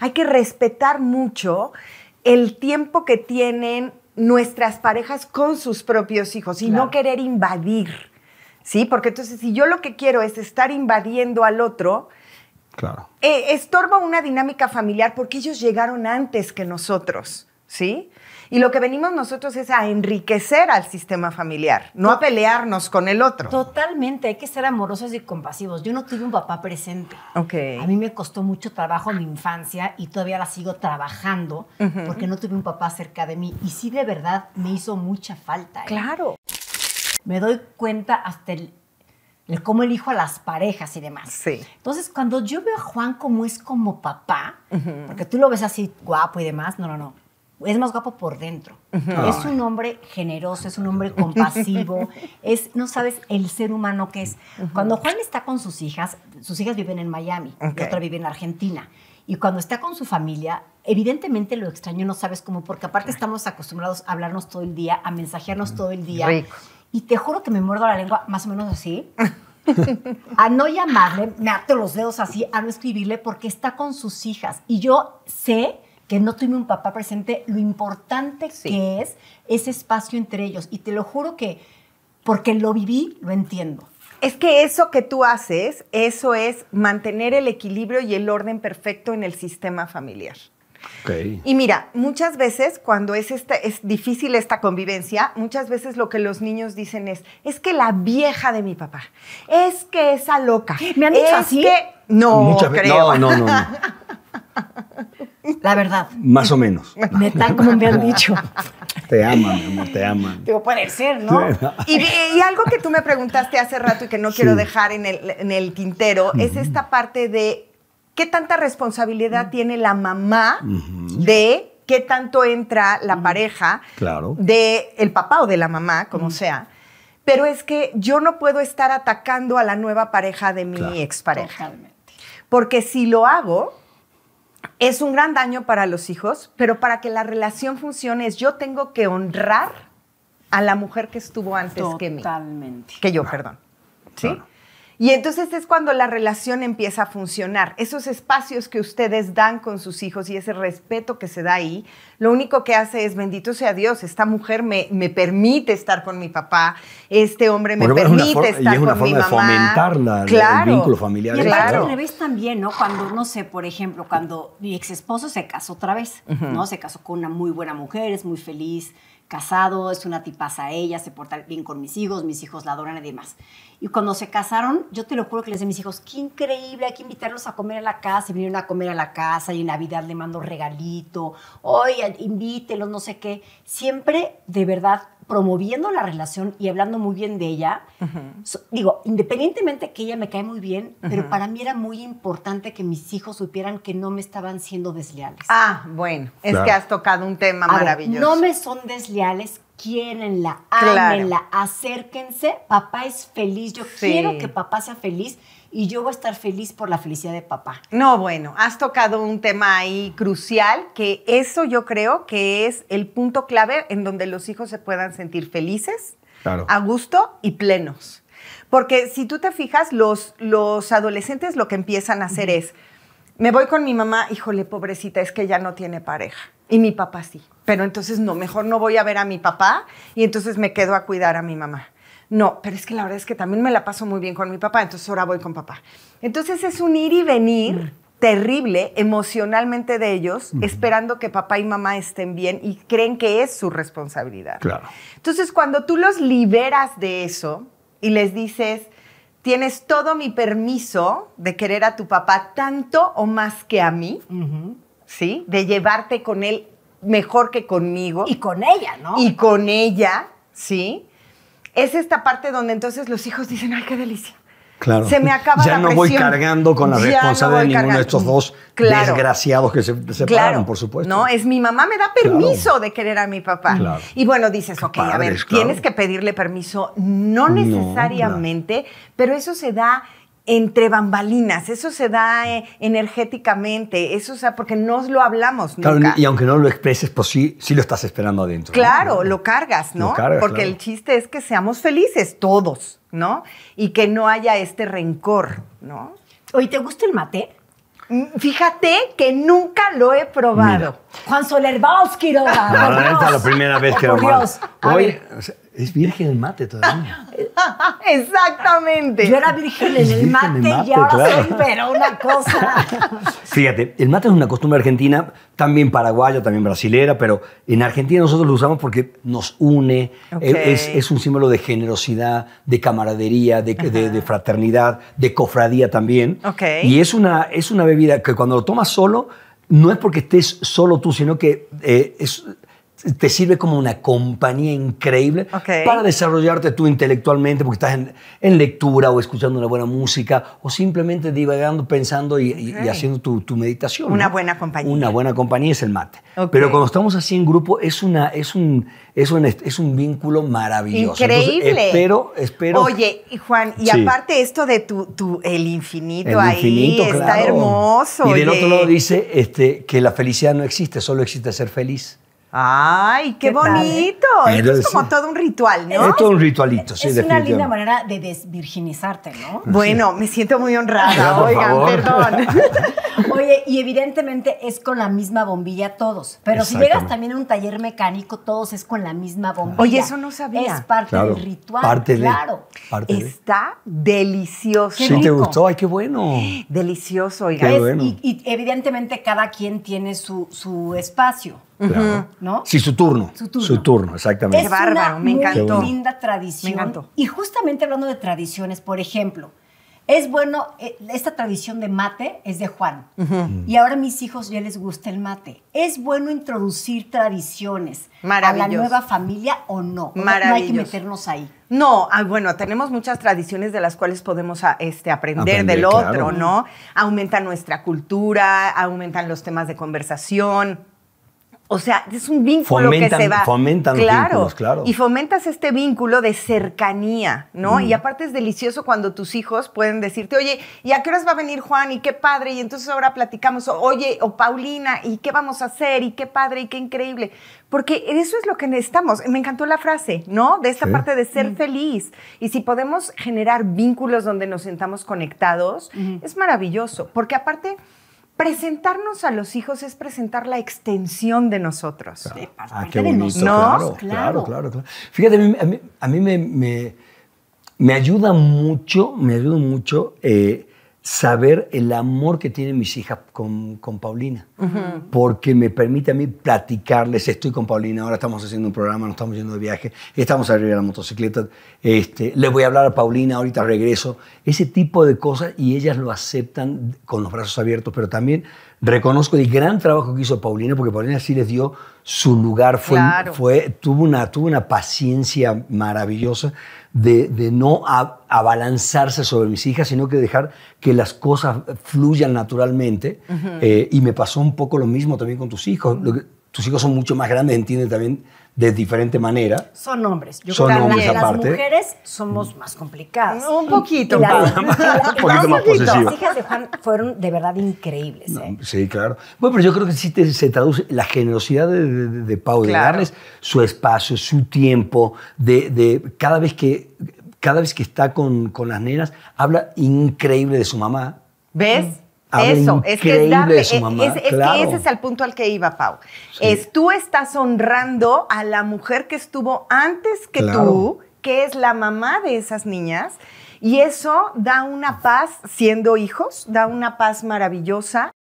hay que respetar mucho el tiempo que tienen nuestras parejas con sus propios hijos y no querer invadir, ¿sí? Porque entonces si yo lo que quiero es estar invadiendo al otro, claro. Eh, estorba una dinámica familiar porque ellos llegaron antes que nosotros. ¿sí? Y lo que venimos nosotros es a enriquecer al sistema familiar, no a pelearnos con el otro. Totalmente, hay que ser amorosos y compasivos. Yo no tuve un papá presente. Okay. A mí me costó mucho trabajo mi infancia y todavía la sigo trabajando porque no tuve un papá cerca de mí. Y sí, de verdad, me hizo mucha falta. ¿eh? Claro. Me doy cuenta hasta el, cómo elijo a las parejas y demás. Sí. Entonces, cuando yo veo a Juan como es como papá, porque tú lo ves así guapo y demás, no, no, no es más guapo por dentro. Es un hombre generoso, es un hombre compasivo, es, no sabes el ser humano que es. Cuando Juan está con sus hijas, sus hijas viven en Miami la y otra vive en Argentina. Y cuando está con su familia, evidentemente lo extraño no sabes cómo, porque aparte estamos acostumbrados a hablarnos todo el día, a mensajearnos todo el día. Rico. Y te juro que me muerdo la lengua más o menos así. a no llamarle, me ato los dedos así, a no escribirle porque está con sus hijas. Y yo sé que no tuve un papá presente, lo importante que es ese espacio entre ellos. Y te lo juro que, porque lo viví, lo entiendo. Es que eso que tú haces, eso es mantener el equilibrio y el orden perfecto en el sistema familiar. Okay. Y mira, muchas veces cuando es, es difícil esta convivencia, muchas veces lo que los niños dicen es, es que la vieja de mi papá, es que esa loca. ¿Me han dicho así? No, creo. no, no. no. La verdad. Más o menos. Neta, como me han dicho. Te aman, mi amor, te aman. Digo, puede ser, ¿no? Y, algo que tú me preguntaste hace rato y que no quiero dejar en el, tintero es esta parte de qué tanta responsabilidad tiene la mamá de qué tanto entra la pareja claro. de el papá o de la mamá, como sea. Pero es que yo no puedo estar atacando a la nueva pareja de mi expareja. Porque si lo hago, es un gran daño para los hijos, pero para que la relación funcione es yo tengo que honrar a la mujer que estuvo antes que mí. Totalmente. Que yo, perdón. ¿Sí? Y entonces es cuando la relación empieza a funcionar. Esos espacios que ustedes dan con sus hijos y ese respeto que se da ahí, lo único que hace es, bendito sea Dios, esta mujer me, me permite estar con mi papá, este hombre me estar permite mi estar y es una forma De claro. el vínculo familiar. Y claro. al revés también, ¿no? Cuando, no sé, por ejemplo, cuando mi ex esposo se casó otra vez, ¿no? Se casó con una muy buena mujer, es muy feliz, casado, es una tipaza ella, se porta bien con mis hijos, mis hijos la adoran y demás. Y cuando se casaron, yo te lo juro que les decía a mis hijos, qué increíble, hay que invitarlos a comer a la casa. Y vinieron a comer a la casa y en Navidad le mando regalito. Oye, invítelos, no sé qué. Siempre, de verdad, promoviendo la relación y hablando muy bien de ella. digo, independientemente que ella me cae muy bien, pero para mí era muy importante que mis hijos supieran que no me estaban siendo desleales. Ah, bueno, es que has tocado un tema maravilloso. no me son desleales quierenla, ámenla, acérquense. Papá es feliz, yo quiero que papá sea feliz y yo voy a estar feliz por la felicidad de papá. No, bueno, has tocado un tema ahí crucial, que eso yo creo que es el punto clave en donde los hijos se puedan sentir felices, a gusto y plenos. Porque si tú te fijas, los, los adolescentes lo que empiezan a hacer es, me voy con mi mamá, híjole, pobrecita, es que ya no tiene pareja y mi papá sí. Pero entonces no, mejor no voy a ver a mi papá y entonces me quedo a cuidar a mi mamá. No, pero es que la verdad es que también me la paso muy bien con mi papá, entonces ahora voy con papá. Entonces es un ir y venir mm. terrible emocionalmente de ellos, esperando que papá y mamá estén bien y creen que es su responsabilidad. Claro. Entonces cuando tú los liberas de eso y les dices, tienes todo mi permiso de querer a tu papá tanto o más que a mí, ¿sí? De llevarte con él mejor que conmigo. Y con ella, ¿no? Y con ella, ¿sí? Es esta parte donde entonces los hijos dicen, ay, qué delicia. Claro. Se me acaba ya no voy cargando con la responsabilidad de ninguno de estos dos desgraciados que se separaron, por supuesto. No, es mi mamá me da permiso de querer a mi papá. Y bueno, dices, ok, a ver, tienes que pedirle permiso, no necesariamente, pero eso se da entre bambalinas, eso se da eh, energéticamente, eso o sea, porque no lo hablamos y aunque no lo expreses, pues sí, sí lo estás esperando adentro. Claro, lo cargas, ¿no? porque el chiste es que seamos felices todos, ¿no? Y que no haya este rencor, ¿no? hoy ¿te gusta el mate? Mm, fíjate que nunca lo he probado. Juan Soler Quiroga. No, Esta es la primera vez que lo Hoy, es virgen el mate todavía. Exactamente. Yo era virgen en el mate, y soy, pero una cosa. Fíjate, el mate es una costumbre argentina, también paraguaya, también brasilera, pero en Argentina nosotros lo usamos porque nos une, es, un símbolo de generosidad, de camaradería, de, de, fraternidad, de cofradía también. Y es una, es una bebida que cuando lo tomas solo, no es porque estés solo tú, sino que eh, es, te sirve como una compañía increíble para desarrollarte tú intelectualmente, porque estás en, lectura o escuchando una buena música o simplemente divagando, pensando y, haciendo tu, meditación. Una buena compañía. Una buena compañía es el mate. Pero cuando estamos así en grupo es, una, es, un, es, un, es un vínculo maravilloso. Increíble. espero, espero. Oye, Juan, y aparte esto de tu, tu el infinito ahí está hermoso. Y del otro lado dice este, que la felicidad no existe, solo existe ser feliz. ¡Ay, qué, bonito! Esto es como todo un ritual, ¿no? Es todo un ritualito, sí, Es una linda manera de desvirginizarte, ¿no? Ah, bueno, me siento muy honrada, oigan, perdón. Oye, y evidentemente es con la misma bombilla todos, pero si llegas también a un taller mecánico, todos es con la misma bombilla. Oye, eso no sabía. Es parte del ritual, claro. Está delicioso. sí, te gustó, ay, qué bueno. Delicioso, oiga. Y, evidentemente cada quien tiene su, su espacio. Sí, su turno. Su turno. exactamente. Es Qué bárbaro, me encantó. linda tradición. Me Y justamente hablando de tradiciones, por ejemplo, es bueno, eh, esta tradición de mate es de Juan. Y ahora a mis hijos ya les gusta el mate. Es bueno introducir tradiciones a la nueva familia o no. No hay que meternos ahí. No, ah, bueno, tenemos muchas tradiciones de las cuales podemos ah, este, aprender, del otro, ¿no? Aumenta nuestra cultura, aumentan los temas de conversación o sea, es un vínculo fomentan, que se va. Fomentan claro, vínculos, claro. Y fomentas este vínculo de cercanía, ¿no? Mm. Y aparte es delicioso cuando tus hijos pueden decirte, oye, ¿y a qué horas va a venir Juan? Y qué padre. Y entonces ahora platicamos, oye, o Paulina, ¿y qué vamos a hacer? Y qué padre, y qué increíble. Porque eso es lo que necesitamos. Me encantó la frase, ¿no? De esta parte de ser mm. feliz. Y si podemos generar vínculos donde nos sentamos conectados, es maravilloso. Porque aparte presentarnos a los hijos es presentar la extensión de nosotros. Claro. Ah, qué claro, claro, claro, Fíjate, a mí, me, me, me, ayuda mucho, me ayuda mucho eh, saber el amor que tienen mis hijas con, Paulina, porque me permite a mí platicarles, estoy con Paulina, ahora estamos haciendo un programa, nos estamos yendo de viaje, estamos arriba de la motocicleta, este, les voy a hablar a Paulina, ahorita regreso, ese tipo de cosas y ellas lo aceptan con los brazos abiertos, pero también reconozco el gran trabajo que hizo Paulina, porque Paulina sí les dio su lugar, fue, tuvo, una, una paciencia maravillosa de, no abalanzarse sobre mis hijas, sino que dejar que las cosas fluyan naturalmente. Eh, y me pasó un poco lo mismo también con tus hijos. Lo tus hijos son mucho más grandes, entienden también de diferente manera. Son hombres. Yo creo que las mujeres somos más complicadas. un poquito. las, Las hijas de Juan fueron de verdad increíbles. ¿eh? Sí, claro. Bueno, pero yo creo que sí se traduce la generosidad de, de, Pau, de darles su espacio, su tiempo, de, cada vez que cada vez que está con, con las nenas, habla increíble de su mamá. ¿Ves? Mm. Eso, es que es darle, que ese es el punto al que iba, Pau. Es tú estás honrando a la mujer que estuvo antes que tú, que es la mamá de esas niñas, y eso da una paz siendo hijos, da una paz maravillosa